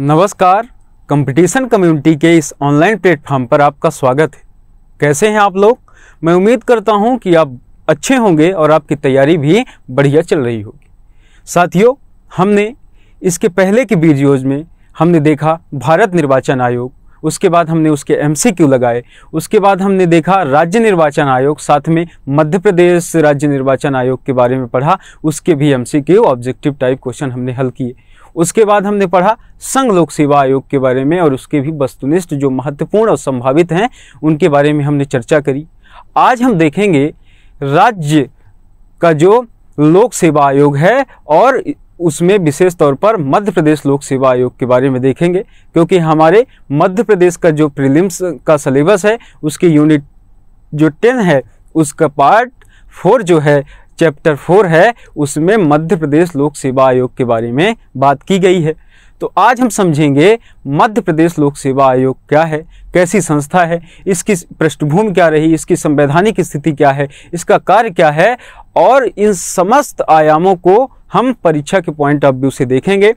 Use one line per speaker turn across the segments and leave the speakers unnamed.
नमस्कार competition community के इस ऑनलाइन प्लेटफॉर्म पर आपका स्वागत है कैसे हैं आप लोग मैं उम्मीद करता हूं कि आप अच्छे होंगे और आपकी तैयारी भी बढ़िया चल रही होगी साथियों हमने इसके पहले के वीडियोज़ में हमने देखा भारत निर्वाचन आयोग उसके बाद हमने उसके एम लगाए उसके बाद हमने देखा राज्य निर्वाचन आयोग साथ में मध्य प्रदेश राज्य निर्वाचन आयोग के बारे में पढ़ा उसके भी एम ऑब्जेक्टिव टाइप क्वेश्चन हमने हल किए उसके बाद हमने पढ़ा संघ लोक सेवा आयोग के बारे में और उसके भी वस्तुनिष्ठ जो महत्वपूर्ण और संभावित हैं उनके बारे में हमने चर्चा करी आज हम देखेंगे राज्य का जो लोक सेवा आयोग है और उसमें विशेष तौर पर मध्य प्रदेश लोक सेवा आयोग के बारे में देखेंगे क्योंकि हमारे मध्य प्रदेश का जो प्रीलिम्स का सिलेबस है उसकी यूनिट जो टेन है उसका पार्ट फोर जो है चैप्टर फोर है उसमें मध्य प्रदेश लोक सेवा आयोग के बारे में बात की गई है तो आज हम समझेंगे मध्य प्रदेश लोक सेवा आयोग क्या है कैसी संस्था है इसकी पृष्ठभूमि क्या रही इसकी संवैधानिक स्थिति क्या है इसका कार्य क्या है और इन समस्त आयामों को हम परीक्षा के पॉइंट ऑफ व्यू से देखेंगे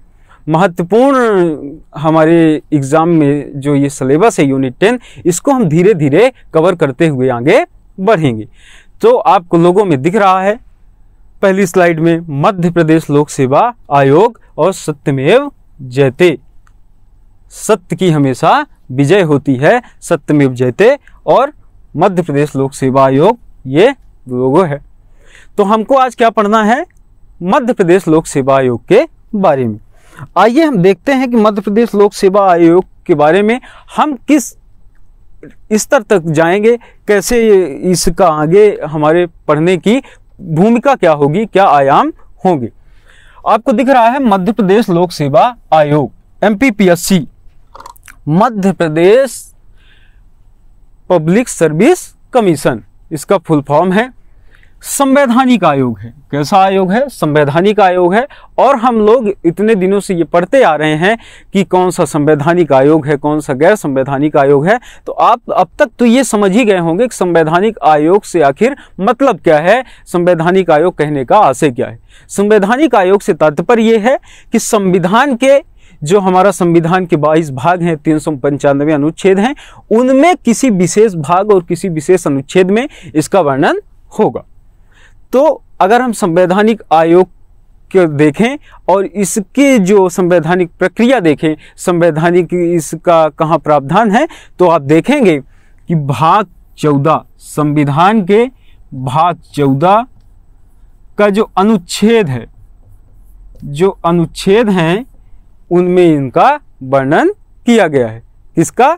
महत्वपूर्ण हमारे एग्ज़ाम में जो ये सिलेबस है यूनिट टेन इसको हम धीरे धीरे कवर करते हुए आगे बढ़ेंगे तो आपको लोगों में दिख रहा है पहली स्लाइड में मध्य प्रदेश लोक सेवा आयोग और सत्यमेव जयते सत्य की हमेशा विजय होती है सत्यमेव जयते और मध्य प्रदेश लोक सेवा आयोग ये लोगो है तो हमको आज क्या पढ़ना है मध्य प्रदेश लोक सेवा आयोग के बारे में आइए हम देखते हैं कि मध्य प्रदेश लोक सेवा आयोग के बारे में हम किस स्तर तक जाएंगे कैसे इसका आगे हमारे पढ़ने की भूमिका क्या होगी क्या आयाम होंगे आपको दिख रहा है मध्य प्रदेश लोक सेवा आयोग M Madhya Pradesh public service commission इसका फुल फॉर्म है संवैधानिक आयोग है कैसा आयोग है संवैधानिक आयोग है और हम लोग इतने दिनों से ये पढ़ते आ रहे हैं कि कौन सा संवैधानिक आयोग है कौन सा गैर संवैधानिक आयोग है तो आप अब तक तो ये समझ ही गए होंगे कि संवैधानिक आयोग से आखिर मतलब क्या है संवैधानिक आयोग कहने का आशय क्या है संवैधानिक आयोग से तात्पर्य ये है कि संविधान के जो हमारा संविधान के 22 भाग हैं तीन सौ पंचानवे अनुच्छेद हैं उनमें किसी विशेष भाग और किसी विशेष अनुच्छेद में इसका वर्णन होगा तो अगर हम संवैधानिक आयोग के देखें और इसके जो संवैधानिक प्रक्रिया देखें संवैधानिक इसका कहाँ प्रावधान है तो आप देखेंगे कि भाग चौदह संविधान के भाग चौदह का जो अनुच्छेद है जो अनुच्छेद हैं उनमें इनका वर्णन किया गया है किसका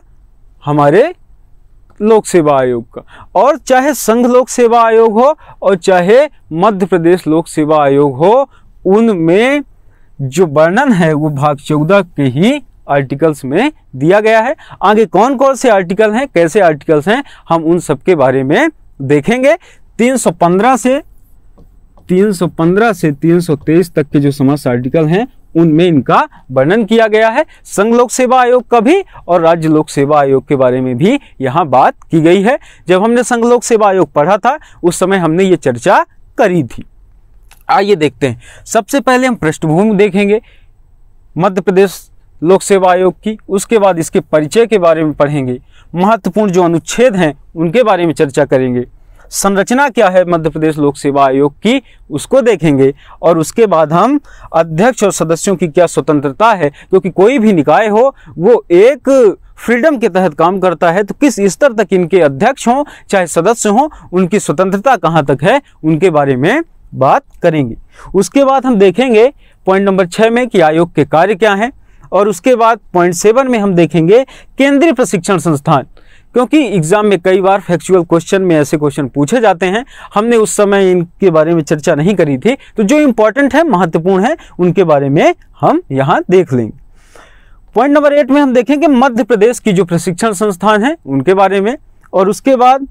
हमारे लोक सेवा आयोग का और चाहे संघ लोक सेवा आयोग हो और चाहे मध्य प्रदेश लोक सेवा आयोग हो उनमें जो वर्णन है वो भाग चौदह के ही आर्टिकल्स में दिया गया है आगे कौन कौन से आर्टिकल हैं कैसे आर्टिकल्स हैं हम उन सब के बारे में देखेंगे 315 से 315 से 323 तक के जो समस्त आर्टिकल हैं उनमें इनका वर्णन किया गया है संघ लोक सेवा आयोग का भी और राज्य लोक सेवा आयोग के बारे में भी यहाँ बात की गई है जब हमने संघ लोक सेवा आयोग पढ़ा था उस समय हमने ये चर्चा करी थी आइए देखते हैं सबसे पहले हम पृष्ठभूमि देखेंगे मध्य प्रदेश लोक सेवा आयोग की उसके बाद इसके परिचय के बारे में पढ़ेंगे महत्वपूर्ण जो अनुच्छेद हैं उनके बारे में चर्चा करेंगे संरचना क्या है मध्य प्रदेश लोक सेवा आयोग की उसको देखेंगे और उसके बाद हम अध्यक्ष और सदस्यों की क्या स्वतंत्रता है क्योंकि कोई भी निकाय हो वो एक फ्रीडम के तहत काम करता है तो किस स्तर तक इनके अध्यक्ष हों चाहे सदस्य हों उनकी स्वतंत्रता कहाँ तक है उनके बारे में बात करेंगे उसके बाद हम देखेंगे पॉइंट नंबर छः में कि आयोग के कार्य क्या हैं और उसके बाद पॉइंट सेवन में हम देखेंगे केंद्रीय प्रशिक्षण संस्थान क्योंकि एग्ज़ाम में कई बार फैक्चुअल क्वेश्चन में ऐसे क्वेश्चन पूछे जाते हैं हमने उस समय इनके बारे में चर्चा नहीं करी थी तो जो इंपॉर्टेंट है महत्वपूर्ण है उनके बारे में हम यहाँ देख लेंगे पॉइंट नंबर एट में हम देखेंगे मध्य प्रदेश की जो प्रशिक्षण संस्थान है उनके बारे में और उसके बाद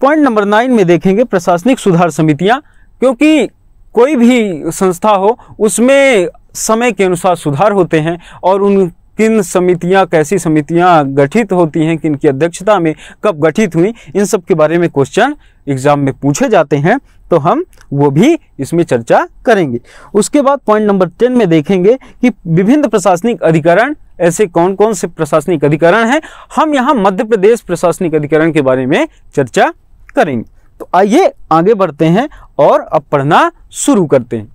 पॉइंट नंबर नाइन में देखेंगे प्रशासनिक सुधार समितियां क्योंकि कोई भी संस्था हो उसमें समय के अनुसार सुधार होते हैं और उन किन समितियां कैसी समितियां गठित होती हैं किन की अध्यक्षता में कब गठित हुई इन सब के बारे में क्वेश्चन एग्जाम में पूछे जाते हैं तो हम वो भी इसमें चर्चा करेंगे उसके बाद पॉइंट नंबर टेन में देखेंगे कि विभिन्न प्रशासनिक अधिकरण ऐसे कौन कौन से प्रशासनिक अधिकरण हैं हम यहाँ मध्य प्रदेश प्रशासनिक अधिकरण के बारे में चर्चा करेंगे तो आइए आगे बढ़ते हैं और अब पढ़ना शुरू करते हैं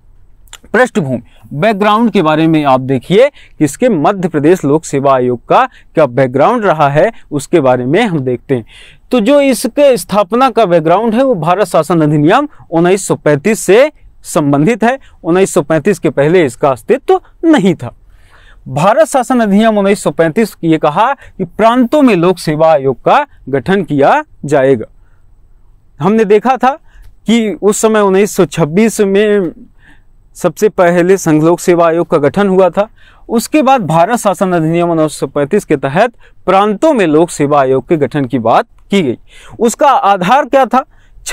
पृष्ठभूमि बैकग्राउंड के बारे में आप देखिए इसके मध्य प्रदेश लोक सेवा आयोग का क्या बैकग्राउंड रहा है उसके बारे में हम देखते हैं तो जो इसके स्थापना का बैकग्राउंड है वो भारत शासन अधिनियम उन्नीस से संबंधित है उन्नीस के पहले इसका अस्तित्व तो नहीं था भारत शासन अधिनियम उन्नीस सौ ये कहा कि प्रांतों में लोक सेवा आयोग का गठन किया जाएगा हमने देखा था कि उस समय 1926 में सबसे पहले संघ लोक सेवा आयोग का गठन हुआ था उसके बाद भारत शासन अधिनियम उन्नीस के तहत प्रांतों में लोक सेवा आयोग के गठन की बात की गई उसका आधार क्या था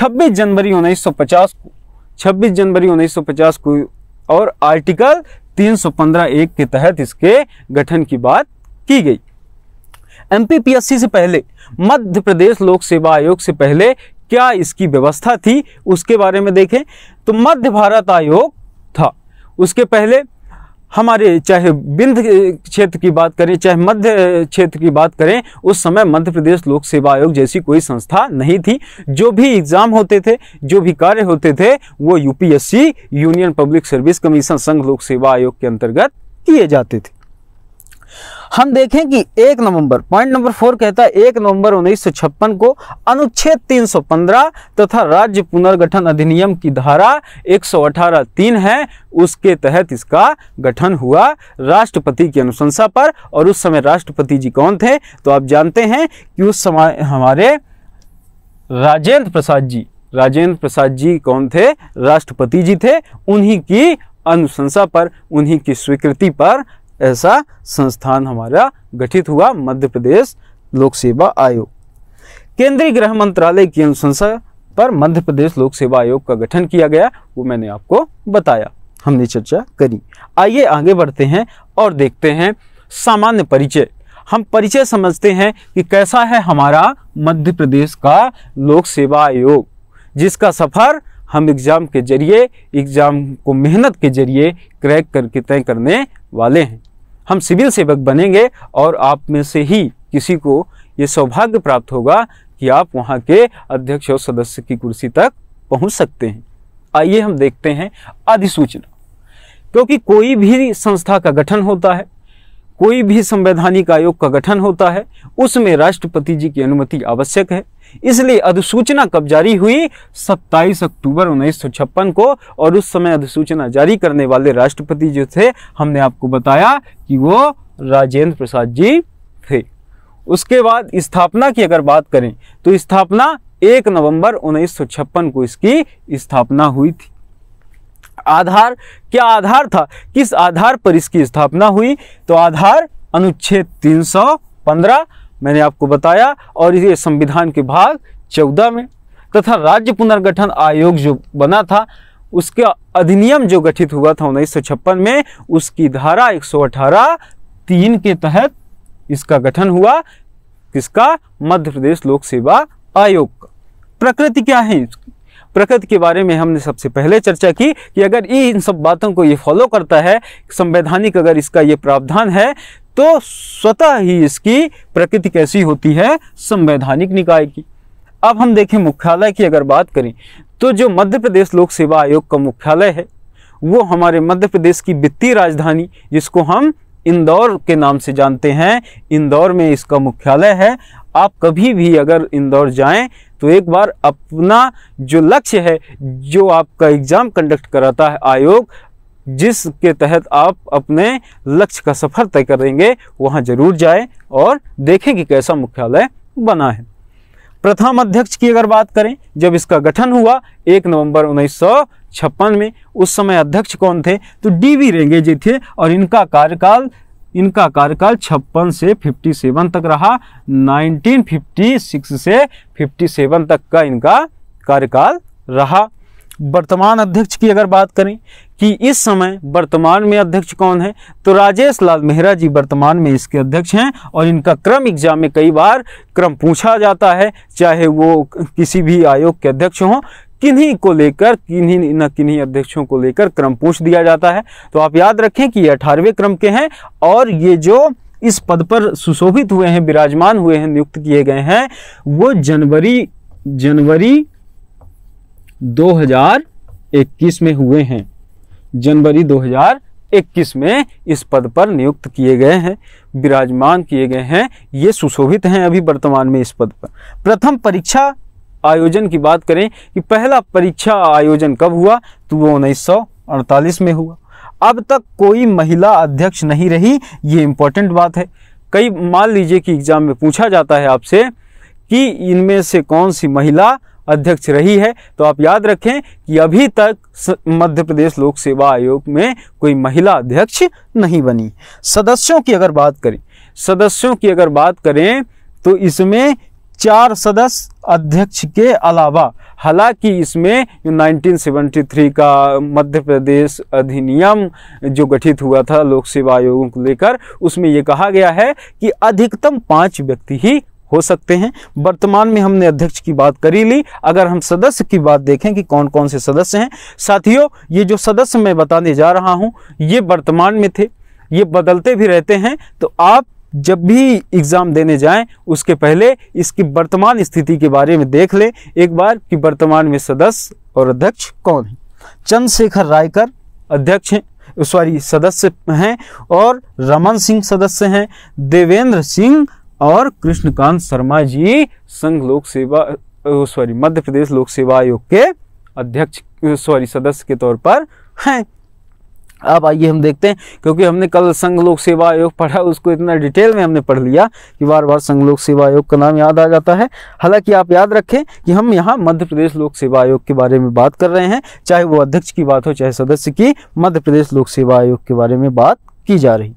26 जनवरी 1950 को 26 जनवरी 1950 को और आर्टिकल 315 एक के तहत इसके गठन की बात की गई एमपीपीएससी से पहले मध्य प्रदेश लोक सेवा आयोग से पहले क्या इसकी व्यवस्था थी उसके बारे में देखें तो मध्य भारत आयोग उसके पहले हमारे चाहे बिंद क्षेत्र की बात करें चाहे मध्य क्षेत्र की बात करें उस समय मध्य प्रदेश लोक सेवा आयोग जैसी कोई संस्था नहीं थी जो भी एग्ज़ाम होते थे जो भी कार्य होते थे वो UPSC union public service commission संघ लोक सेवा आयोग के अंतर्गत किए जाते थे हम देखें कि एक नवंबर पॉइंट नंबर फोर कहता है एक नवंबर उन्नीस को अनुच्छेद 315 तथा राज्य पुनर्गठन अधिनियम की धारा 118 तीन है उसके तहत इसका गठन हुआ राष्ट्रपति की अनुशंसा पर और उस समय राष्ट्रपति जी कौन थे तो आप जानते हैं कि उस समय हमारे राजेंद्र प्रसाद जी राजेंद्र प्रसाद जी कौन थे राष्ट्रपति जी थे उन्हीं की अनुशंसा पर उन्हीं की स्वीकृति पर ऐसा संस्थान हमारा गठित हुआ मध्य प्रदेश लोक सेवा आयोग केंद्रीय गृह मंत्रालय की अनुशंसा पर मध्य प्रदेश लोक सेवा आयोग का गठन किया गया वो मैंने आपको बताया हमने चर्चा करी आइए आगे बढ़ते हैं और देखते हैं सामान्य परिचय हम परिचय समझते हैं कि कैसा है हमारा मध्य प्रदेश का लोक सेवा आयोग जिसका सफ़र हम एग्ज़ाम के जरिए एग्ज़ाम को मेहनत के जरिए क्रैक करके तय करने वाले हैं हम सिविल सेवक बनेंगे और आप में से ही किसी को ये सौभाग्य प्राप्त होगा कि आप वहाँ के अध्यक्ष और सदस्य की कुर्सी तक पहुँच सकते हैं आइए हम देखते हैं अधिसूचना क्योंकि कोई भी संस्था का गठन होता है कोई भी संवैधानिक आयोग का गठन होता है उसमें राष्ट्रपति जी की अनुमति आवश्यक है इसलिए अधिसूचना कब जारी हुई 27 अक्टूबर उन्नीस को और उस समय अधिसूचना जारी करने वाले राष्ट्रपति जो थे हमने आपको बताया कि वो राजेंद्र प्रसाद जी थे उसके बाद स्थापना की अगर बात करें तो स्थापना एक नवंबर उन्नीस को इसकी स्थापना हुई थी आधार क्या आधार था किस आधार पर इसकी स्थापना हुई तो आधार अनुच्छेद तीन मैंने आपको बताया और ये संविधान के भाग चौदह में तथा राज्य पुनर्गठन आयोग जो बना था उसका अधिनियम जो गठित हुआ था उन्नीस में उसकी धारा एक तीन के तहत इसका गठन हुआ किसका मध्य प्रदेश लोक सेवा आयोग का प्रकृति क्या है प्रकृति के बारे में हमने सबसे पहले चर्चा की कि अगर ये इन सब बातों को ये फॉलो करता है संवैधानिक अगर इसका ये प्रावधान है तो स्वतः ही इसकी प्रकृति कैसी होती है संवैधानिक निकाय की अब हम देखें मुख्यालय की अगर बात करें तो जो मध्य प्रदेश लोक सेवा आयोग का मुख्यालय है वो हमारे मध्य प्रदेश की वित्तीय राजधानी जिसको हम इंदौर के नाम से जानते हैं इंदौर में इसका मुख्यालय है आप कभी भी अगर इंदौर जाएं तो एक बार अपना जो लक्ष्य है जो आपका एग्ज़ाम कंडक्ट कराता है आयोग जिसके तहत आप अपने लक्ष्य का सफर तय करेंगे वहाँ जरूर जाएं और देखें कि कैसा मुख्यालय बना है प्रथम अध्यक्ष की अगर बात करें जब इसका गठन हुआ एक नवंबर उन्नीस में उस समय अध्यक्ष कौन थे तो डी वी रेंगे जी थे और इनका कार्यकाल इनका कार्यकाल छप्पन से 57 तक रहा 1956 से 57 तक का इनका कार्यकाल रहा वर्तमान अध्यक्ष की अगर बात करें कि इस समय वर्तमान में अध्यक्ष कौन है तो राजेश लाल मेहरा जी वर्तमान में इसके अध्यक्ष हैं और इनका क्रम एग्जाम में कई बार क्रम पूछा जाता है चाहे वो किसी भी आयोग के अध्यक्ष हों किन्हीं को लेकर किन्हीं न किन्हीं अध्यक्षों को लेकर क्रम पूछ दिया जाता है तो आप याद रखें कि ये अठारहवें क्रम के हैं और ये जो इस पद पर सुशोभित हुए हैं विराजमान हुए हैं नियुक्त किए गए हैं वो जनवरी जनवरी 2021 में हुए हैं जनवरी 2021 में इस पद पर नियुक्त किए गए हैं विराजमान किए गए हैं ये सुशोभित हैं अभी वर्तमान में इस पद पर प्रथम परीक्षा आयोजन की बात करें कि पहला परीक्षा आयोजन कब हुआ तो वो उन्नीस में हुआ अब तक कोई महिला अध्यक्ष नहीं रही ये इम्पोर्टेंट बात है कई मान लीजिए कि एग्ज़ाम में पूछा जाता है आपसे कि इनमें से कौन सी महिला अध्यक्ष रही है तो आप याद रखें कि अभी तक मध्य प्रदेश लोक सेवा आयोग में कोई महिला अध्यक्ष नहीं बनी सदस्यों की अगर बात करें सदस्यों की अगर बात करें तो इसमें चार सदस्य अध्यक्ष के अलावा हालांकि इसमें 1973 का मध्य प्रदेश अधिनियम जो गठित हुआ था लोक सेवा आयोग को लेकर उसमें ये कहा गया है कि अधिकतम पांच व्यक्ति ही हो सकते हैं वर्तमान में हमने अध्यक्ष की बात करी ली अगर हम सदस्य की बात देखें कि कौन कौन से सदस्य हैं साथियों ये जो सदस्य मैं बताने जा रहा हूँ ये वर्तमान में थे ये बदलते भी रहते हैं तो आप जब भी एग्ज़ाम देने जाएं उसके पहले इसकी वर्तमान स्थिति के बारे में देख लें एक बार कि वर्तमान में सदस्य और अध्यक्ष कौन है चंद्रशेखर रायकर अध्यक्ष हैं सॉरी सदस्य हैं और रमन सिंह सदस्य हैं देवेंद्र सिंह और कृष्णकांत शर्मा जी संघ लोक सेवा सॉरी मध्य प्रदेश लोक सेवा आयोग के अध्यक्ष सॉरी सदस्य के तौर पर हैं अब आइए हम देखते हैं क्योंकि हमने कल संघ लोक सेवा आयोग पढ़ा उसको इतना डिटेल में हमने पढ़ लिया कि बार बार संघ लोक सेवा आयोग का नाम याद आ जाता है हालांकि आप याद रखें कि हम यहाँ मध्य प्रदेश लोक सेवा आयोग के बारे में बात कर रहे हैं चाहे वो अध्यक्ष की बात हो चाहे सदस्य की मध्य प्रदेश लोक सेवा आयोग के बारे में बात की जा रही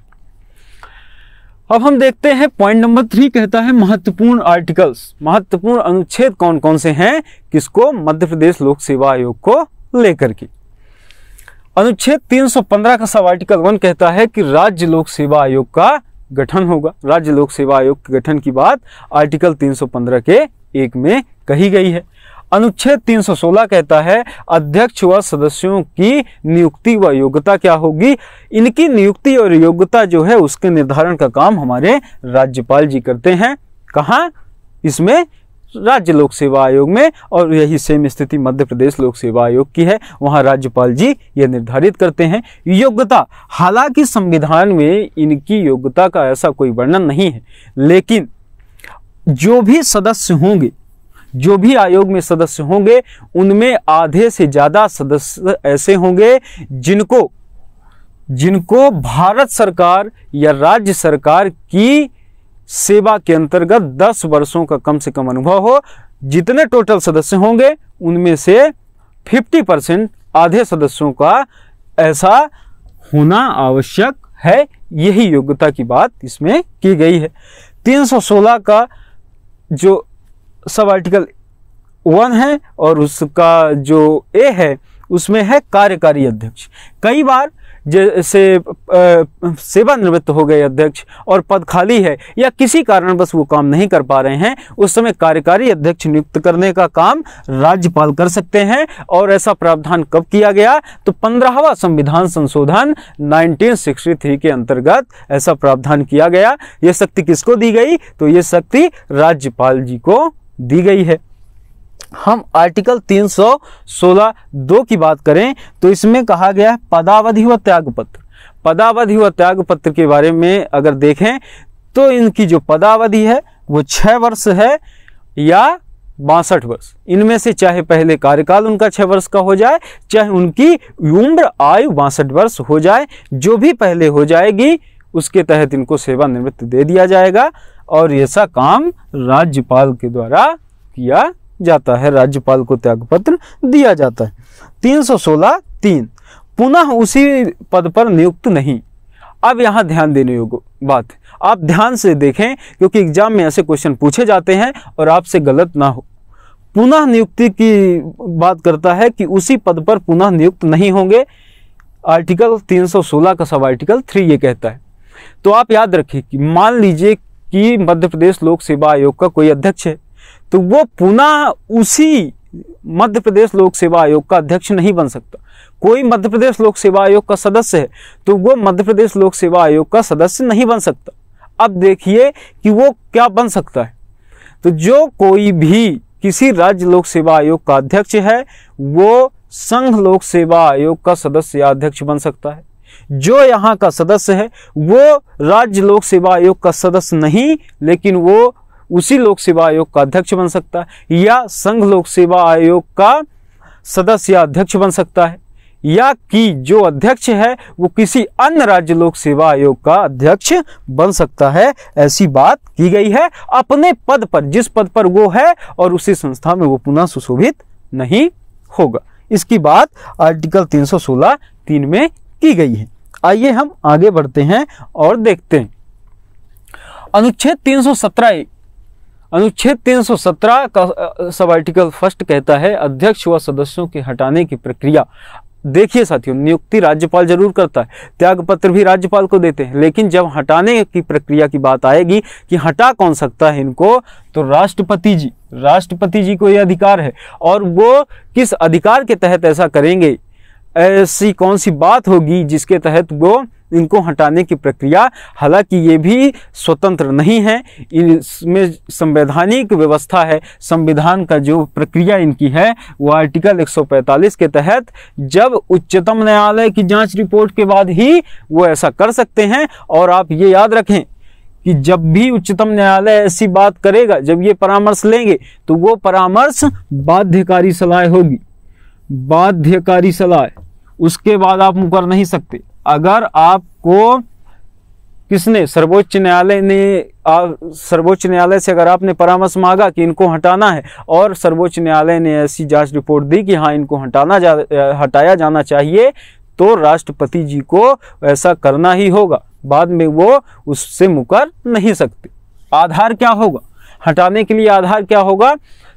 अब हम देखते हैं पॉइंट नंबर थ्री कहता है महत्वपूर्ण आर्टिकल्स महत्वपूर्ण अनुच्छेद कौन कौन से हैं किसको मध्य प्रदेश लोक सेवा आयोग को लेकर के अनुच्छेद 315 का सब आर्टिकल वन कहता है कि राज्य लोक सेवा आयोग का गठन होगा राज्य लोक सेवा आयोग के गठन की बात आर्टिकल 315 के एक में कही गई है अनुच्छेद 316 कहता है अध्यक्ष व सदस्यों की नियुक्ति व योग्यता क्या होगी इनकी नियुक्ति और योग्यता जो है उसके निर्धारण का काम हमारे राज्यपाल जी करते हैं कहा इसमें राज्य लोक सेवा आयोग में और यही सेम स्थिति मध्य प्रदेश लोक सेवा आयोग की है वहां राज्यपाल जी यह निर्धारित करते हैं योग्यता हालांकि संविधान में इनकी योग्यता का ऐसा कोई वर्णन नहीं है लेकिन जो भी सदस्य होंगे जो भी आयोग में सदस्य होंगे उनमें आधे से ज़्यादा सदस्य ऐसे होंगे जिनको जिनको भारत सरकार या राज्य सरकार की सेवा के अंतर्गत 10 वर्षों का कम से कम अनुभव हो जितने टोटल सदस्य होंगे उनमें से 50 परसेंट आधे सदस्यों का ऐसा होना आवश्यक है यही योग्यता की बात इसमें की गई है 316 का जो सब आर्टिकल वन है और उसका जो ए है उसमें है कार्यकारी अध्यक्ष कई बार जैसे सेवानिवृत्त हो गए अध्यक्ष और पद खाली है या किसी कारणवश वो काम नहीं कर पा रहे हैं उस समय कार्यकारी अध्यक्ष नियुक्त करने का काम राज्यपाल कर सकते हैं और ऐसा प्रावधान कब किया गया तो पंद्रहवा संविधान संशोधन 1963 के अंतर्गत ऐसा प्रावधान किया गया ये शक्ति किसको दी गई तो ये शक्ति राज्यपाल जी को दी गई है हम आर्टिकल 316 दो की बात करें तो इसमें कहा गया है पदावधि व त्याग पत्र पदावधि व त्याग पत्र के बारे में अगर देखें तो इनकी जो पदावधि है वो छह वर्ष है या बासठ वर्ष इनमें से चाहे पहले कार्यकाल उनका छह वर्ष का हो जाए चाहे उनकी उम्र आयु बासठ वर्ष हो जाए जो भी पहले हो जाएगी उसके तहत इनको सेवानिवृत्त दे दिया जाएगा और ऐसा काम राज्यपाल के द्वारा किया जाता है राज्यपाल को त्यागपत्र दिया जाता है तीन सौ सोलह तीन पुनः उसी पद पर नियुक्त नहीं अब यहाँ ध्यान देने योग्य बात आप ध्यान से देखें क्योंकि एग्जाम में ऐसे क्वेश्चन पूछे जाते हैं और आपसे गलत ना हो पुनः नियुक्ति की बात करता है कि उसी पद पर पुनः नियुक्त नहीं होंगे आर्टिकल 316 का सब आर्टिकल 3 ये कहता है तो आप याद रखें कि मान लीजिए कि मध्य प्रदेश लोक सेवा आयोग का कोई अध्यक्ष है तो वो पुनः उसी मध्य प्रदेश लोक सेवा आयोग का अध्यक्ष नहीं बन सकता कोई मध्य प्रदेश लोक सेवा आयोग का सदस्य है तो वो मध्य प्रदेश लोक सेवा आयोग का सदस्य नहीं बन सकता अब देखिए कि वो क्या बन सकता है तो जो कोई भी किसी राज्य लोक सेवा आयोग का अध्यक्ष है वो संघ लोक सेवा आयोग का सदस्य या अध्यक्ष बन सकता है जो यहाँ का सदस्य है वो राज्य लोक सेवा आयोग का सदस्य नहीं लेकिन वो उसी लोक सेवा आयोग का अध्यक्ष बन सकता है या संघ लोक सेवा आयोग का सदस्य या अध्यक्ष बन सकता है या कि जो अध्यक्ष है वो किसी अन्य राज्य लोक सेवा आयोग का अध्यक्ष बन सकता है ऐसी बात की गई है अपने पद पर जिस पद पर वो है और उसी संस्था में वो पुनः सुशोभित नहीं होगा इसकी बात आर्टिकल 316 तीन में की गई है आइए हम आगे बढ़ते हैं और देखते हैं अनुच्छेद 317 अनुच्छेद 317 का सब आर्टिकल फर्स्ट कहता है अध्यक्ष व सदस्यों के हटाने की प्रक्रिया देखिए साथियों नियुक्ति राज्यपाल जरूर करता है त्याग पत्र भी राज्यपाल को देते हैं लेकिन जब हटाने की प्रक्रिया की बात आएगी कि हटा कौन सकता है इनको तो राष्ट्रपति जी राष्ट्रपति जी को यह अधिकार है और वो किस अधिकार के तहत ऐसा करेंगे ऐसी कौन सी बात होगी जिसके तहत वो इनको हटाने की प्रक्रिया हालांकि ये भी स्वतंत्र नहीं है इसमें संवैधानिक व्यवस्था है संविधान का जो प्रक्रिया इनकी है वो आर्टिकल 145 के तहत जब उच्चतम न्यायालय की जांच रिपोर्ट के बाद ही वो ऐसा कर सकते हैं और आप ये याद रखें कि जब भी उच्चतम न्यायालय ऐसी बात करेगा जब ये परामर्श लेंगे तो वो परामर्श बाध्यकारी सलाह होगी बाध्यकारी सलाह उसके बाद आप मुकर नहीं सकते अगर आपको किसने सर्वोच्च न्यायालय ने सर्वोच्च न्यायालय से अगर आपने परामर्श मांगा कि इनको हटाना है और सर्वोच्च न्यायालय ने ऐसी जांच रिपोर्ट दी कि हाँ इनको हटाना जा हटाया जाना चाहिए तो राष्ट्रपति जी को ऐसा करना ही होगा बाद में वो उससे मुकर नहीं सकते आधार क्या होगा हटाने के लिए आधार क्या होगा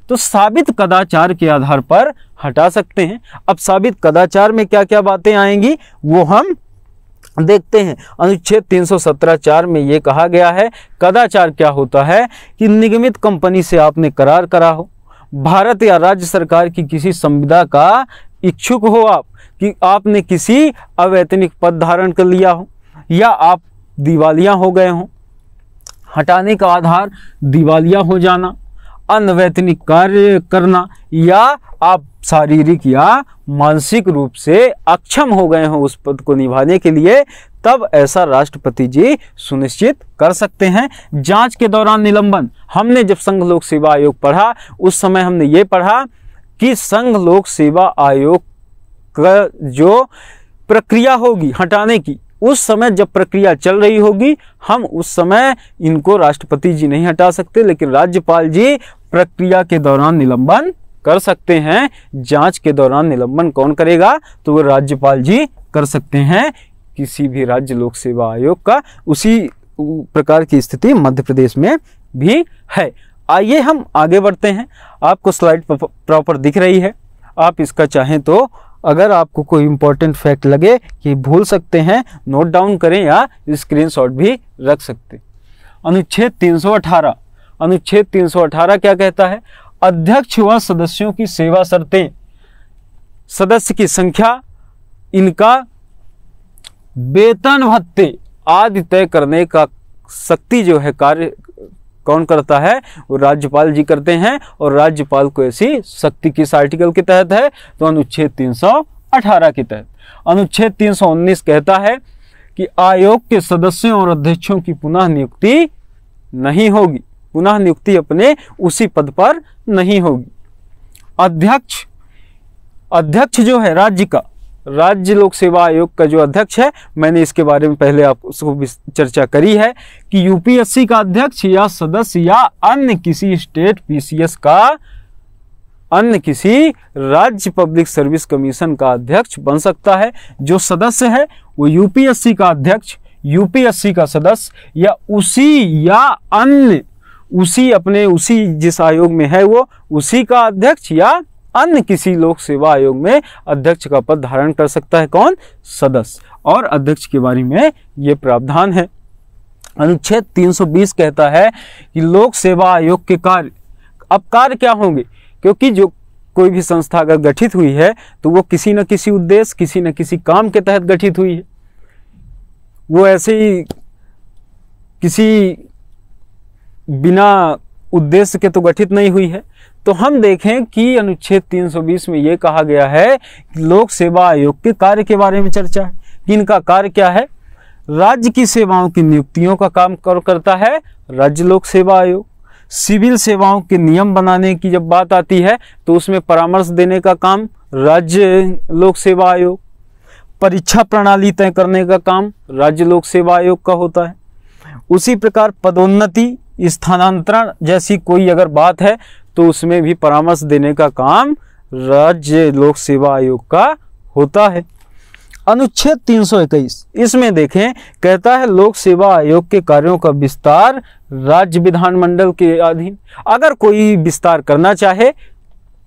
तो साबित कदाचार के आधार पर हटा सकते हैं अब साबित कदाचार में क्या क्या बातें आएंगी वो हम देखते हैं अनुच्छेद 317 चार में ये कहा गया है कदाचार क्या होता है कि निगमित कंपनी से आपने करार करा हो भारत या राज्य सरकार की किसी संविदा का इच्छुक हो आप कि आपने किसी अवैतनिक पद धारण कर लिया हो या आप दिवालिया हो गए हो हटाने का आधार दिवालिया हो जाना अनवैतनिक कार्य करना या आप शारीरिक या मानसिक रूप से अक्षम हो गए हों उस पद को निभाने के लिए तब ऐसा राष्ट्रपति जी सुनिश्चित कर सकते हैं जांच के दौरान निलंबन हमने जब संघ लोक सेवा आयोग पढ़ा उस समय हमने ये पढ़ा कि संघ लोक सेवा आयोग का जो प्रक्रिया होगी हटाने की उस समय जब प्रक्रिया चल रही होगी हम उस समय इनको राष्ट्रपति जी नहीं हटा सकते लेकिन राज्यपाल जी प्रक्रिया के दौरान निलंबन कर सकते हैं जांच के दौरान निलंबन कौन करेगा तो वो राज्यपाल जी कर सकते हैं किसी भी राज्य लोक सेवा आयोग का उसी प्रकार की स्थिति मध्य प्रदेश में भी है आइए हम आगे बढ़ते हैं आपको स्लाइड प्रॉपर दिख रही है आप इसका चाहें तो अगर आपको कोई इंपॉर्टेंट फैक्ट लगे कि भूल सकते हैं नोट डाउन करें या स्क्रीनशॉट भी रख सकते अनुच्छेद 318 अनुच्छेद 318 क्या कहता है अध्यक्ष व सदस्यों की सेवा शर्तें सदस्य की संख्या इनका वेतन भत्ते आदि तय करने का शक्ति जो है कार्य कौन करता है वो राज्यपाल जी करते हैं और राज्यपाल को ऐसी शक्ति किस आर्टिकल के तहत है तो अनुच्छेद 318 के तहत अनुच्छेद 319 कहता है कि आयोग के सदस्यों और अध्यक्षों की पुनः नियुक्ति नहीं होगी पुनः नियुक्ति अपने उसी पद पर नहीं होगी अध्यक्ष अध्यक्ष जो है राज्य का राज्य लोक सेवा आयोग का जो अध्यक्ष है मैंने इसके बारे में पहले आप उसको चर्चा करी है कि यूपीएससी का अध्यक्ष या सदस्य या अन्य किसी स्टेट पीसीएस का अन्य किसी राज्य पब्लिक सर्विस कमीशन का अध्यक्ष बन सकता है जो सदस्य है वो यूपीएससी का अध्यक्ष यूपीएससी का सदस्य या उसी या अन्य उसी अपने उसी जिस आयोग में है वो उसी का अध्यक्ष या अन्य किसी लोक सेवा आयोग में अध्यक्ष का पद धारण कर सकता है कौन सदस्य और अध्यक्ष के बारे में ये प्रावधान है अनुच्छेद 320 कहता है कि लोक सेवा आयोग के कार्य अब कार्य क्या होंगे क्योंकि जो कोई भी संस्था अगर गठित हुई है तो वो किसी न किसी उद्देश्य किसी न किसी काम के तहत गठित हुई है वो ऐसे ही किसी बिना उद्देश्य के तो गठित नहीं हुई है तो हम देखें कि अनुच्छेद 320 में यह कहा गया है लोक सेवा आयोग के कार्य के बारे में चर्चा है कि इनका कार्य क्या है राज्य की सेवाओं की नियुक्तियों का काम कर करता है राज्य लोक सेवा आयोग सिविल सेवाओं के नियम बनाने की जब बात आती है तो उसमें परामर्श देने का काम राज्य लोक सेवा आयोग परीक्षा प्रणाली तय करने का काम राज्य लोक सेवा आयोग का होता है उसी प्रकार पदोन्नति स्थानांतरण जैसी कोई अगर बात है तो उसमें भी परामर्श देने का काम राज्य लोक सेवा आयोग का होता है अनुच्छेद 321 इसमें देखें कहता है लोक सेवा आयोग के कार्यों का विस्तार राज्य विधानमंडल के अधीन अगर कोई विस्तार करना चाहे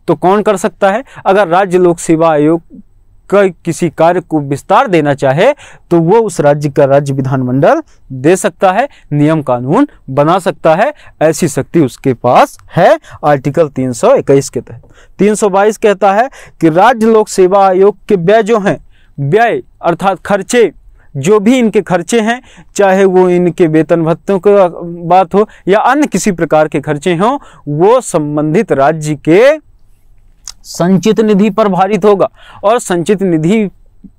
तो कौन कर सकता है अगर राज्य लोक सेवा आयोग किसी कार्य को विस्तार देना चाहे तो वो उस राज्य का राज्य विधानमंडल दे सकता है नियम कानून बना सकता है ऐसी शक्ति उसके पास है आर्टिकल 321 के तहत 322 कहता है कि राज्य लोक सेवा आयोग के व्यय जो हैं व्यय अर्थात खर्चे जो भी इनके खर्चे हैं चाहे वो इनके वेतन भत्तों का बात हो या अन्य किसी प्रकार के खर्चे हों वो संबंधित राज्य के संचित निधि पर भारित होगा और संचित निधि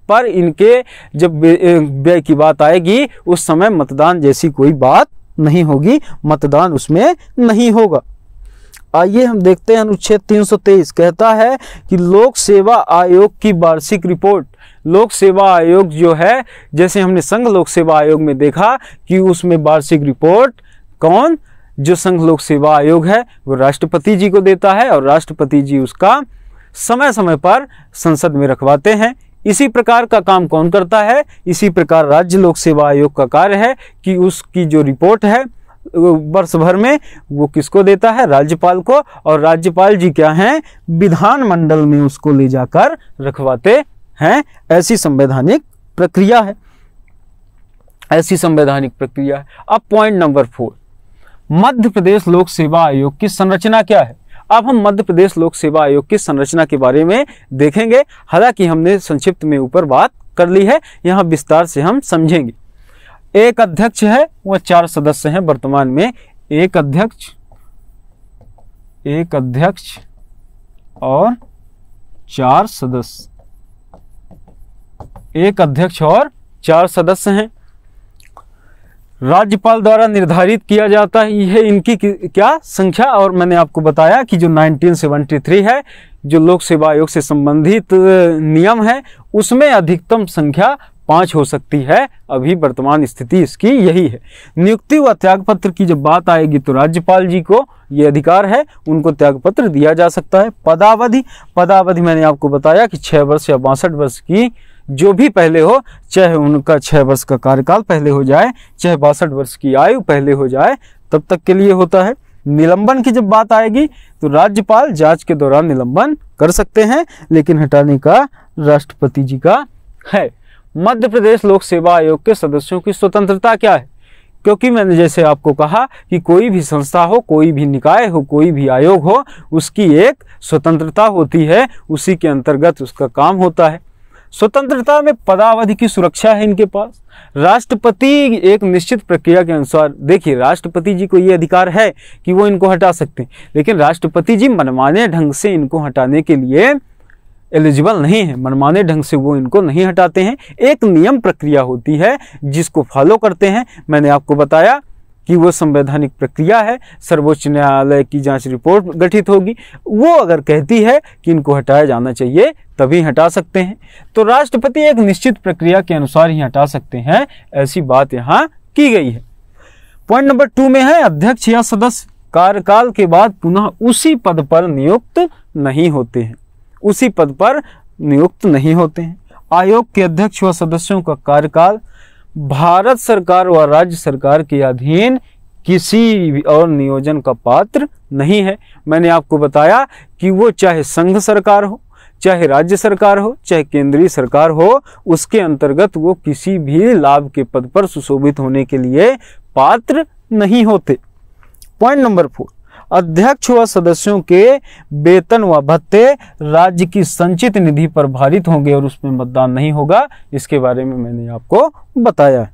पर इनके जब व्यय की बात आएगी उस समय मतदान जैसी कोई बात नहीं होगी मतदान उसमें नहीं होगा आइए हम देखते हैं अनुच्छेद 323 कहता है कि लोक सेवा आयोग की वार्षिक रिपोर्ट लोक सेवा आयोग जो है जैसे हमने संघ लोक सेवा आयोग में देखा कि उसमें वार्षिक रिपोर्ट कौन जो संघ लोक सेवा आयोग है वो राष्ट्रपति जी को देता है और राष्ट्रपति जी उसका समय समय पर संसद में रखवाते हैं इसी प्रकार का काम कौन करता है इसी प्रकार राज्य लोक सेवा आयोग का कार्य है कि उसकी जो रिपोर्ट है वर्ष भर में वो किसको देता है राज्यपाल को और राज्यपाल जी क्या हैं विधानमंडल में उसको ले जाकर रखवाते हैं ऐसी संवैधानिक प्रक्रिया है ऐसी संवैधानिक प्रक्रिया है अब point number four Madhya Pradesh लोक सेवा आयोग की संरचना क्या है अब हम मध्य प्रदेश लोक सेवा आयोग की संरचना के बारे में देखेंगे हालांकि हमने संक्षिप्त में ऊपर बात कर ली है यहाँ विस्तार से हम समझेंगे एक अध्यक्ष है वह चार सदस्य हैं वर्तमान में एक अध्यक्ष एक अध्यक्ष और चार सदस्य एक अध्यक्ष और चार सदस्य हैं राज्यपाल द्वारा निर्धारित किया जाता है यह इनकी क्या संख्या और मैंने आपको बताया कि जो 1973 है जो लोक सेवा आयोग से संबंधित नियम है उसमें अधिकतम संख्या पाँच हो सकती है अभी वर्तमान स्थिति इसकी यही है नियुक्ति व त्यागपत्र की जब बात आएगी तो राज्यपाल जी को ये अधिकार है उनको त्यागपत्र दिया जा सकता है पदावधि पदावधि मैंने आपको बताया कि छः वर्ष या बासठ वर्ष की जो भी पहले हो चाहे उनका छः वर्ष का कार्यकाल पहले हो जाए चाहे बासठ वर्ष की आयु पहले हो जाए तब तक के लिए होता है निलंबन की जब बात आएगी तो राज्यपाल जांच के दौरान निलंबन कर सकते हैं लेकिन हटाने का राष्ट्रपति जी का है मध्य प्रदेश लोक सेवा आयोग के सदस्यों की स्वतंत्रता क्या है क्योंकि मैंने जैसे आपको कहा कि कोई भी संस्था हो कोई भी निकाय हो कोई भी आयोग हो उसकी एक स्वतंत्रता होती है उसी के अंतर्गत उसका काम होता है स्वतंत्रता में पदावधि की सुरक्षा है इनके पास राष्ट्रपति एक निश्चित प्रक्रिया के अनुसार देखिए राष्ट्रपति जी को ये अधिकार है कि वो इनको हटा सकते हैं लेकिन राष्ट्रपति जी मनमाने ढंग से इनको हटाने के लिए एलिजिबल नहीं है मनमाने ढंग से वो इनको नहीं हटाते हैं एक नियम प्रक्रिया होती है जिसको फॉलो करते हैं मैंने आपको बताया कि वो संवैधानिक प्रक्रिया है सर्वोच्च न्यायालय की जांच रिपोर्ट गठित होगी वो अगर कहती है कि इनको हटाया जाना चाहिए तभी हटा सकते हैं तो राष्ट्रपति एक निश्चित प्रक्रिया के अनुसार ही हटा सकते हैं ऐसी बात यहाँ की गई है पॉइंट नंबर टू में है अध्यक्ष या सदस्य कार्यकाल के बाद पुनः उसी पद पर नियुक्त नहीं होते हैं उसी पद पर नियुक्त नहीं होते हैं आयोग के अध्यक्ष व सदस्यों का कार्यकाल भारत सरकार व राज्य सरकार के अधीन किसी और नियोजन का पात्र नहीं है मैंने आपको बताया कि वो चाहे संघ सरकार हो चाहे राज्य सरकार हो चाहे केंद्रीय सरकार हो उसके अंतर्गत वो किसी भी लाभ के पद पर सुशोभित होने के लिए पात्र नहीं होते पॉइंट नंबर फोर अध्यक्ष व सदस्यों के वेतन व भत्ते राज्य की संचित निधि पर भारित होंगे और उसमें मतदान नहीं होगा इसके बारे में मैंने आपको बताया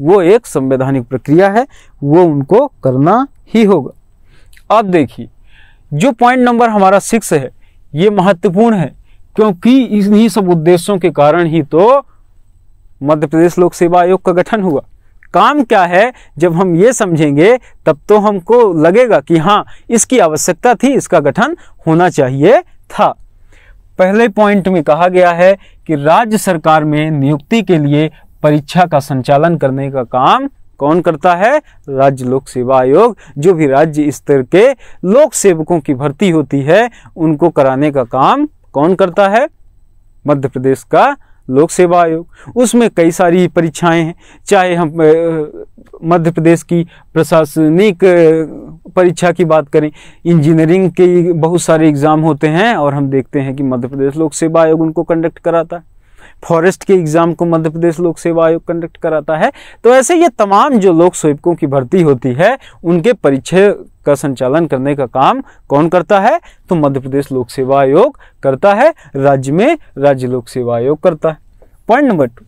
वो एक संवैधानिक प्रक्रिया है वो उनको करना ही होगा अब देखिए जो पॉइंट नंबर हमारा सिक्स है ये महत्वपूर्ण है क्योंकि इन्हीं सब उद्देश्यों के कारण ही तो मध्य प्रदेश लोक सेवा आयोग का गठन हुआ काम क्या है जब हम ये समझेंगे तब तो हमको लगेगा कि हाँ इसकी आवश्यकता थी इसका गठन होना चाहिए था पहले पॉइंट में कहा गया है कि राज्य सरकार में नियुक्ति के लिए परीक्षा का संचालन करने का काम कौन करता है राज्य लोक सेवा आयोग जो भी राज्य स्तर के लोक सेवकों की भर्ती होती है उनको कराने का काम कौन करता है मध्य प्रदेश का लोक सेवा आयोग उसमें कई सारी परीक्षाएं हैं चाहे हम मध्य प्रदेश की प्रशासनिक परीक्षा की बात करें इंजीनियरिंग के बहुत सारे एग्ज़ाम होते हैं और हम देखते हैं कि मध्य प्रदेश लोक सेवा आयोग उनको कंडक्ट कराता है फॉरेस्ट के एग्ज़ाम को मध्य प्रदेश लोक सेवा आयोग कंडक्ट कराता है तो ऐसे ये तमाम जो लोक सेवकों की भर्ती होती है उनके परिचय का संचालन करने का काम कौन करता है तो मध्य प्रदेश लोक सेवा आयोग करता है राज्य में राज्य लोक सेवा आयोग करता है पॉइंट नंबर टू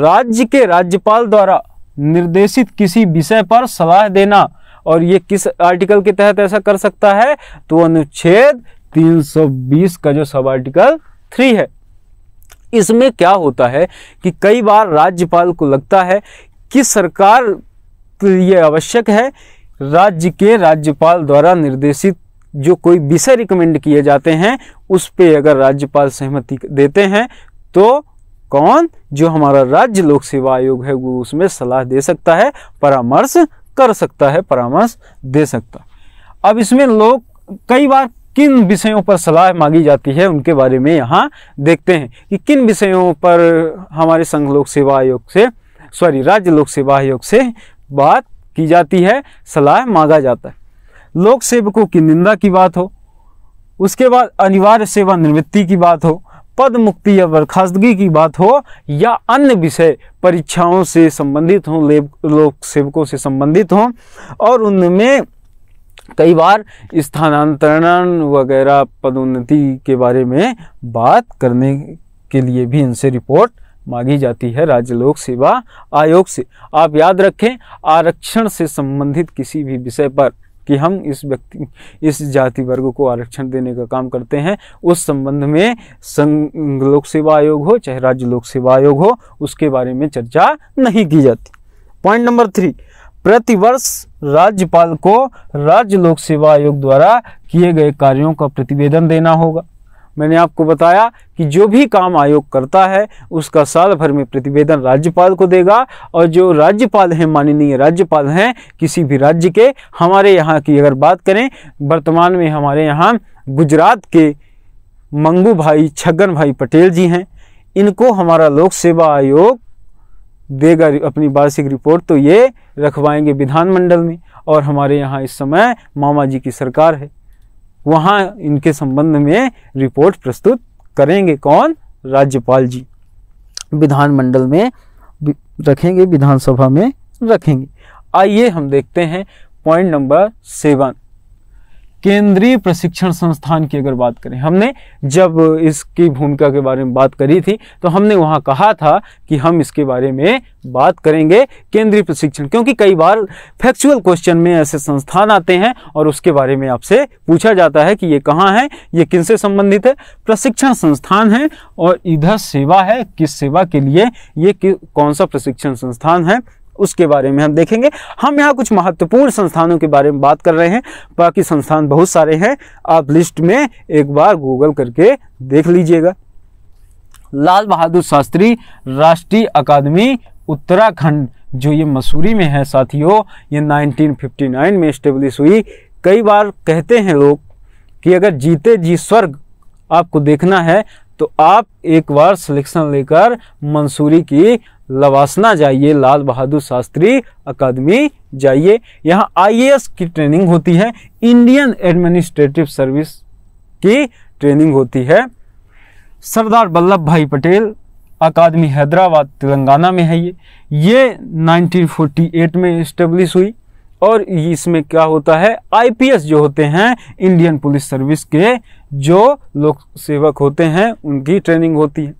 राज्य के राज्यपाल द्वारा निर्देशित किसी विषय पर सलाह देना और ये किस आर्टिकल के तहत ऐसा कर सकता है तो अनुच्छेद 320 का जो सब आर्टिकल थ्री है इसमें क्या होता है कि कई बार राज्यपाल को लगता है कि सरकार ये आवश्यक है राज्य के राज्यपाल द्वारा निर्देशित जो कोई विषय रिकमेंड किए जाते हैं उस पर अगर राज्यपाल सहमति देते हैं तो कौन जो हमारा राज्य लोक सेवा आयोग है वो उसमें सलाह दे सकता है परामर्श कर सकता है परामर्श दे सकता अब इसमें लोग कई बार किन विषयों पर सलाह मांगी जाती है उनके बारे में यहाँ देखते हैं कि किन विषयों पर हमारे संघ लोक सेवा आयोग से सॉरी राज्य लोक सेवा आयोग से बात की जाती है सलाह मांगा जाता है लोक सेवकों की निंदा की बात हो उसके बाद अनिवार्य सेवा निवृत्ति की बात हो पद मुक्ति या बर्खास्तगी की बात हो या अन्य विषय परीक्षाओं से संबंधित हों लोक सेवकों से संबंधित हों और उनमें कई बार स्थानांतरण वगैरह पदोन्नति के बारे में बात करने के लिए भी इनसे रिपोर्ट मांगी जाती है राज्य लोक सेवा आयोग से आप याद रखें आरक्षण से संबंधित किसी भी विषय पर कि हम इस व्यक्ति इस जाति वर्ग को आरक्षण देने का काम करते हैं उस संबंध में संघ लोक सेवा आयोग हो चाहे राज्य लोक सेवा आयोग हो उसके बारे में चर्चा नहीं की जाती पॉइंट नंबर थ्री प्रतिवर्ष राज्यपाल को राज्य लोक सेवा आयोग द्वारा किए गए कार्यों का प्रतिवेदन देना होगा मैंने आपको बताया कि जो भी काम आयोग करता है उसका साल भर में प्रतिवेदन राज्यपाल को देगा और जो राज्यपाल हैं माननीय राज्यपाल हैं किसी भी राज्य के हमारे यहाँ की अगर बात करें वर्तमान में हमारे यहाँ गुजरात के मंगू भाई छगन भाई पटेल जी हैं इनको हमारा लोक सेवा आयोग देगा अपनी वार्षिक रिपोर्ट तो ये रखवाएंगे विधानमंडल में और हमारे यहाँ इस समय मामा जी की सरकार है वहाँ इनके संबंध में रिपोर्ट प्रस्तुत करेंगे कौन राज्यपाल जी विधानमंडल में रखेंगे विधानसभा में रखेंगे आइए हम देखते हैं पॉइंट नंबर सेवन केंद्रीय प्रशिक्षण संस्थान की अगर बात करें हमने जब इसकी भूमिका के बारे में बात करी थी तो हमने वहाँ कहा था कि हम इसके बारे में बात करेंगे केंद्रीय प्रशिक्षण क्योंकि कई बार फैक्चुअल क्वेश्चन में ऐसे संस्थान आते हैं और उसके बारे में आपसे पूछा जाता है कि ये कहाँ है ये किन से संबंधित है प्रशिक्षण संस्थान है और इधर सेवा है किस सेवा के लिए ये कौन सा प्रशिक्षण संस्थान है उसके बारे में हम देखेंगे हम यहाँ कुछ महत्वपूर्ण संस्थानों के बारे में बात कर रहे हैं बाकी संस्थान बहुत सारे हैं आप लिस्ट में एक बार गूगल करके देख लीजिएगा लाल बहादुर शास्त्री राष्ट्रीय अकादमी उत्तराखंड जो ये मसूरी में है साथियों ये 1959 में स्टेब्लिश हुई कई बार कहते हैं लोग कि अगर जीते जी स्वर्ग आपको देखना है तो आप एक बार सिलेक्शन लेकर मंसूरी की लवासना जाइए लाल बहादुर शास्त्री अकादमी जाइए यहाँ आईएएस की ट्रेनिंग होती है इंडियन एडमिनिस्ट्रेटिव सर्विस की ट्रेनिंग होती है सरदार वल्लभ भाई पटेल अकादमी हैदराबाद तेलंगाना में है ये ये 1948 में इस्टेब्लिश हुई और इसमें क्या होता है आईपीएस जो होते हैं इंडियन पुलिस सर्विस के जो लोक सेवक होते हैं उनकी ट्रेनिंग होती है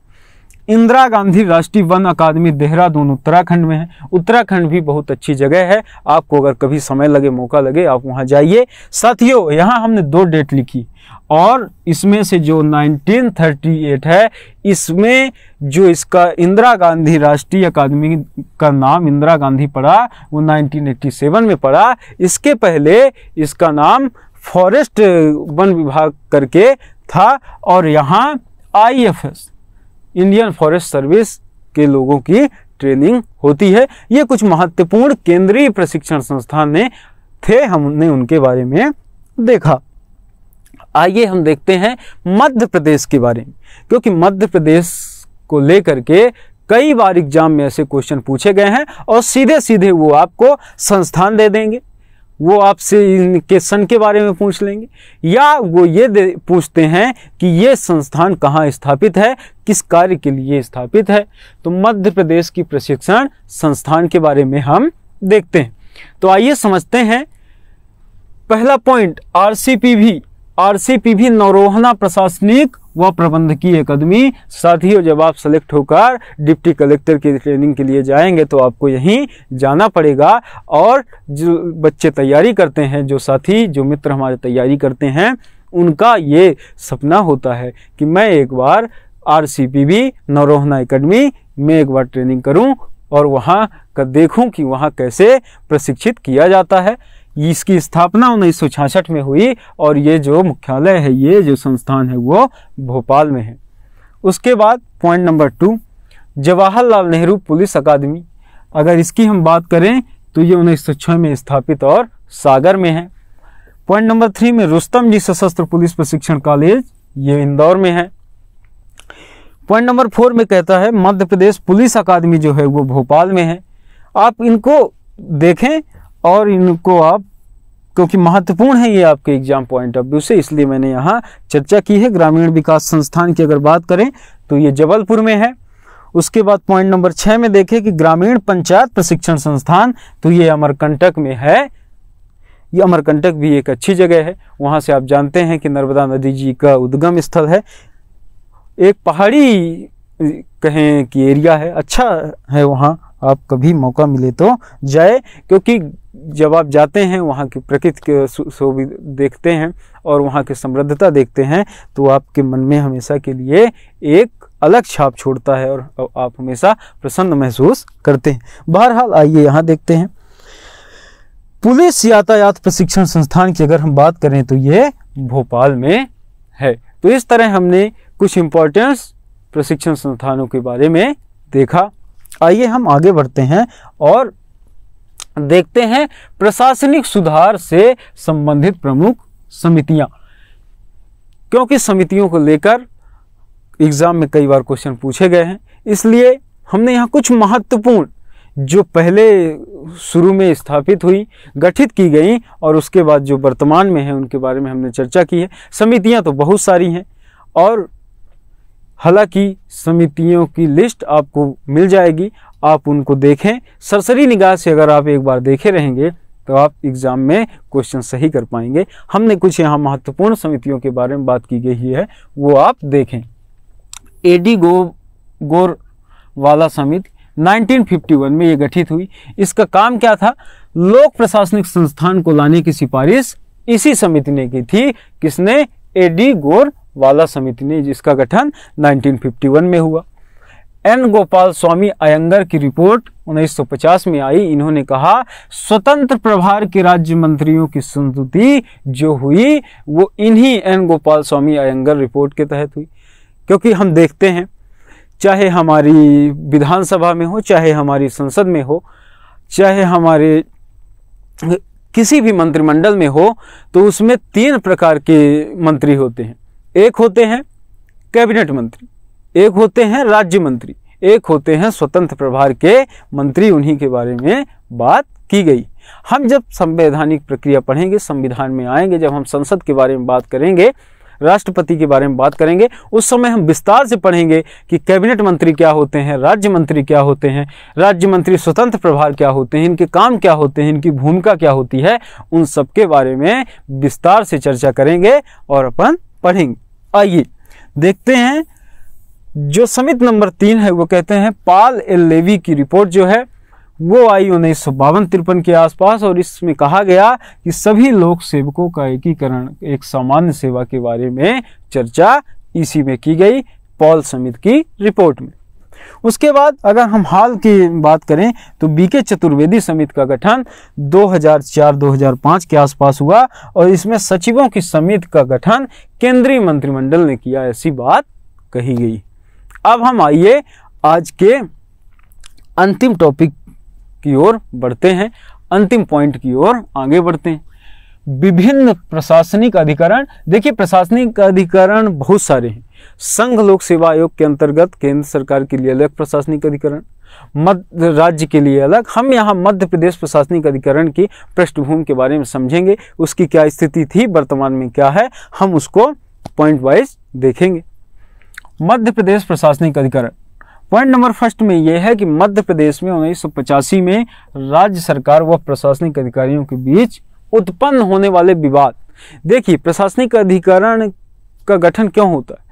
इंदिरा गांधी राष्ट्रीय वन अकादमी देहरादून उत्तराखंड में है उत्तराखंड भी बहुत अच्छी जगह है आपको अगर कभी समय लगे मौका लगे आप वहाँ जाइए साथियों यहाँ हमने दो डेट लिखी और इसमें से जो 1938 है इसमें जो इसका इंदिरा गांधी राष्ट्रीय अकादमी का नाम इंदिरा गांधी पड़ा वो 1987 में पड़ा इसके पहले इसका नाम फॉरेस्ट वन विभाग करके था और यहाँ आई इंडियन फॉरेस्ट सर्विस के लोगों की ट्रेनिंग होती है ये कुछ महत्वपूर्ण केंद्रीय प्रशिक्षण संस्थान ने थे हमने उनके बारे में देखा आइए हम देखते हैं मध्य प्रदेश के बारे में क्योंकि मध्य प्रदेश को लेकर के कई बार एग्जाम में ऐसे क्वेश्चन पूछे गए हैं और सीधे सीधे वो आपको संस्थान दे देंगे वो आपसे इनके सन के बारे में पूछ लेंगे या वो ये पूछते हैं कि ये संस्थान कहाँ स्थापित है किस कार्य के लिए स्थापित है तो मध्य प्रदेश की प्रशिक्षण संस्थान के बारे में हम देखते हैं तो आइए समझते हैं पहला पॉइंट आर सी पी भी आरसीपीवी नौरोहना प्रशासनिक व प्रबंधकीय अकादमी साथियों जब आप सेलेक्ट होकर डिप्टी कलेक्टर की ट्रेनिंग के लिए जाएंगे तो आपको यहीं जाना पड़ेगा और जो बच्चे तैयारी करते हैं जो साथी जो मित्र हमारे तैयारी करते हैं उनका ये सपना होता है कि मैं एक बार आर सी पी भी नौरोहना अकेडमी में एक बार ट्रेनिंग करूं और वहां का देखूं कि वहां कैसे प्रशिक्षित किया जाता है इसकी स्थापना उन्नीस में हुई और ये जो मुख्यालय है ये जो संस्थान है वो भोपाल में है उसके बाद point number two Jawaharlal Nehru police अकादमी अगर इसकी हम बात करें तो ये उन्नीस में स्थापित और सागर में है पॉइंट नंबर थ्री में रुस्तम जी सशस्त्र पुलिस प्रशिक्षण कॉलेज ये इंदौर में है पॉइंट नंबर फोर में कहता है मध्य प्रदेश पुलिस अकादमी जो है वो भोपाल में है आप इनको देखें और इनको आप क्योंकि महत्वपूर्ण है ये आपके एग्जाम पॉइंट ऑफ व्यू से इसलिए मैंने यहाँ चर्चा की है ग्रामीण विकास संस्थान की अगर बात करें तो ये जबलपुर में है उसके बाद पॉइंट नंबर छः में देखें कि ग्रामीण पंचायत प्रशिक्षण संस्थान तो ये अमरकंटक में है ये अमरकंटक भी एक अच्छी जगह है वहाँ से आप जानते हैं कि नर्मदा नदी जी का उद्गम स्थल है एक पहाड़ी कहें कि एरिया है अच्छा है वहाँ आप कभी मौका मिले तो जाए क्योंकि जब आप जाते हैं वहाँ की प्रकृति के शोभ देखते हैं और वहाँ की समृद्धता देखते हैं तो आपके मन में हमेशा के लिए एक अलग छाप छोड़ता है और आप हमेशा प्रसन्न महसूस करते हैं बहरहाल आइए यहाँ देखते हैं पुलिस यातायात प्रशिक्षण संस्थान की अगर हम बात करें तो ये भोपाल में है तो इस तरह हमने कुछ इम्पोर्टेंस प्रशिक्षण संस्थानों के बारे में देखा आइए हम आगे बढ़ते हैं और देखते हैं प्रशासनिक सुधार से संबंधित प्रमुख समितियां क्योंकि समितियों को लेकर एग्ज़ाम में कई बार क्वेश्चन पूछे गए हैं इसलिए हमने यहाँ कुछ महत्वपूर्ण जो पहले शुरू में स्थापित हुई गठित की गई और उसके बाद जो वर्तमान में है उनके बारे में हमने चर्चा की है समितियां तो बहुत सारी हैं और हालांकि समितियों की लिस्ट आपको मिल जाएगी आप उनको देखें सरसरी निगाह से अगर आप एक बार देखे रहेंगे तो आप एग्ज़ाम में क्वेश्चन सही कर पाएंगे हमने कुछ यहाँ महत्वपूर्ण समितियों के बारे में बात की गई है वो आप देखें ए डी गो गोर वाला समिति 1951 में ये गठित हुई इसका काम क्या था लोक प्रशासनिक संस्थान को लाने की सिफारिश इसी समिति ने की थी किसने ए डी गोर वाला समिति ने जिसका गठन 1951 में हुआ एन गोपाल स्वामी अयंगर की रिपोर्ट 1950 में आई इन्होंने कहा स्वतंत्र प्रभार के राज्य मंत्रियों की संस्तुति जो हुई वो इन्हीं एन गोपाल स्वामी अयंगर रिपोर्ट के तहत हुई क्योंकि हम देखते हैं चाहे हमारी विधानसभा में हो चाहे हमारी संसद में हो चाहे हमारे किसी भी मंत्रिमंडल में हो तो उसमें तीन प्रकार के मंत्री होते हैं एक होते हैं कैबिनेट मंत्री एक होते हैं राज्य मंत्री एक होते हैं स्वतंत्र प्रभार के मंत्री उन्हीं के बारे में बात की गई हम जब संवैधानिक प्रक्रिया पढ़ेंगे संविधान में आएंगे जब हम संसद के बारे में बात करेंगे राष्ट्रपति के बारे में बात करेंगे उस समय हम विस्तार से पढ़ेंगे कि कैबिनेट मंत्री क्या होते हैं राज्य मंत्री क्या होते हैं राज्य मंत्री स्वतंत्र प्रभार क्या होते हैं इनके काम क्या होते हैं इनकी भूमिका क्या होती है उन सब के बारे में विस्तार से चर्चा करेंगे और अपन पढ़ेंगे आइए देखते हैं जो समित नंबर तीन है वो कहते हैं पाल एल लेवी की रिपोर्ट जो है वो आई उन्नीस सौ बावन तिरपन के आसपास और इसमें कहा गया कि सभी लोक सेवकों का एकीकरण एक, एक सामान्य सेवा के बारे में चर्चा इसी में की गई पॉल समित की रिपोर्ट में उसके बाद अगर हम हाल की बात करें तो बीके चतुर्वेदी समिति का गठन 2004-2005 के आसपास हुआ और इसमें सचिवों की समिति का गठन केंद्रीय मंत्रिमंडल ने किया ऐसी बात कही गई अब हम आइए आज के अंतिम टॉपिक की ओर बढ़ते हैं अंतिम पॉइंट की ओर आगे बढ़ते हैं विभिन्न प्रशासनिक अधिकरण देखिए प्रशासनिक अधिकरण बहुत सारे हैं संघ लोक सेवा आयोग के अंतर्गत केंद्र सरकार के लिए अलग प्रशासनिक अधिकरण मध्य राज्य के लिए अलग हम यहाँ मध्य प्रदेश प्रशासनिक अधिकरण की पृष्ठभूमि के बारे में समझेंगे उसकी क्या स्थिति थी वर्तमान में क्या है हम उसको पॉइंट वाइज देखेंगे मध्य प्रदेश प्रशासनिक अधिकरण पॉइंट नंबर फर्स्ट में यह है कि मध्य प्रदेश में उन्नीस में राज्य सरकार व प्रशासनिक अधिकारियों के बीच उत्पन्न होने वाले विवाद देखिए प्रशासनिक अधिकरण का गठन क्यों होता है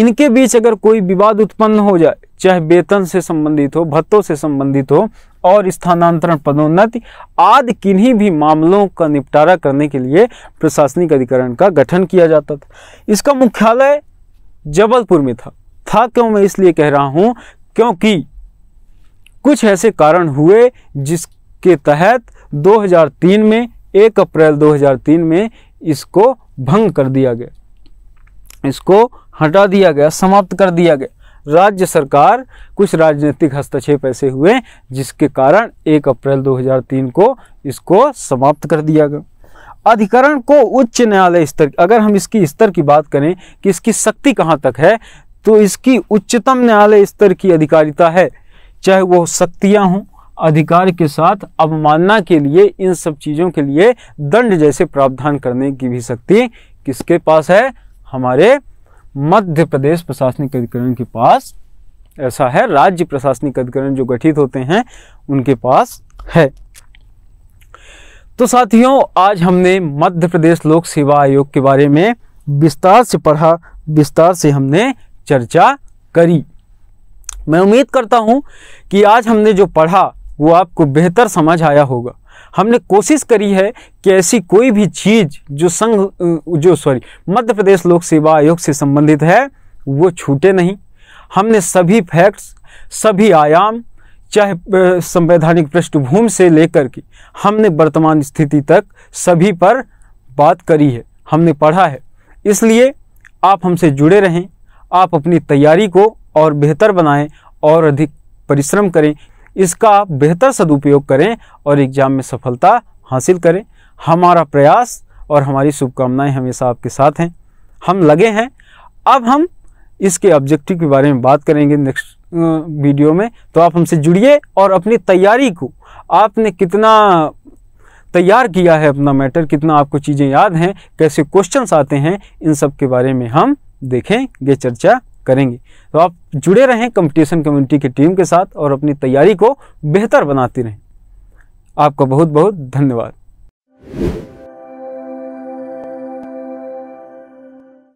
इनके बीच अगर कोई विवाद उत्पन्न हो जाए चाहे वेतन से संबंधित हो भत्तों से संबंधित हो और स्थानांतरण पदोन्नति आदि किन्हीं भी मामलों का निपटारा करने के लिए प्रशासनिक अधिकरण का गठन किया जाता था इसका मुख्यालय जबलपुर में था था क्यों मैं इसलिए कह रहा हूं क्योंकि कुछ ऐसे कारण हुए जिसके तहत 2003 में एक अप्रैल 2003 में इसको भंग कर दिया गया इसको हटा दिया गया समाप्त कर दिया गया राज्य सरकार कुछ राजनीतिक हस्तक्षेप ऐसे हुए जिसके कारण 1 अप्रैल 2003 को इसको समाप्त कर दिया गया अधिकरण को उच्च न्यायालय स्तर अगर हम इसकी स्तर की बात करें कि इसकी शक्ति कहाँ तक है तो इसकी उच्चतम न्यायालय स्तर की अधिकारिता है चाहे वो शक्तियाँ हों अधिकार के साथ अवमानना के लिए इन सब चीज़ों के लिए दंड जैसे प्रावधान करने की भी शक्ति किसके पास है हमारे मध्य प्रदेश प्रशासनिक अधिकरण के पास ऐसा है राज्य प्रशासनिक अधिकरण जो गठित होते हैं उनके पास है तो साथियों आज हमने मध्य प्रदेश लोक सेवा आयोग के बारे में विस्तार से पढ़ा विस्तार से हमने चर्चा करी मैं उम्मीद करता हूं कि आज हमने जो पढ़ा वो आपको बेहतर समझ आया होगा हमने कोशिश करी है कि ऐसी कोई भी चीज़ जो संघ जो सॉरी मध्य प्रदेश लोक सेवा आयोग से संबंधित है वो छूटे नहीं हमने सभी फैक्ट्स सभी आयाम चाहे संवैधानिक पृष्ठभूमि से लेकर के हमने वर्तमान स्थिति तक सभी पर बात करी है हमने पढ़ा है इसलिए आप हमसे जुड़े रहें आप अपनी तैयारी को और बेहतर बनाएं और अधिक परिश्रम करें इसका बेहतर सदुपयोग करें और एग्ज़ाम में सफलता हासिल करें हमारा प्रयास और हमारी शुभकामनाएं हमेशा आपके साथ हैं हम लगे हैं अब हम इसके ऑब्जेक्टिव के बारे में बात करेंगे नेक्स्ट वीडियो में तो आप हमसे जुड़िए और अपनी तैयारी को आपने कितना तैयार किया है अपना मैटर कितना आपको चीज़ें याद हैं कैसे क्वेश्चंस आते हैं इन सब के बारे में हम देखेंगे चर्चा करेंगे तो आप जुड़े रहें कंपटीशन कम्युनिटी की टीम के साथ और अपनी तैयारी को बेहतर बनाती रहें आपका बहुत बहुत धन्यवाद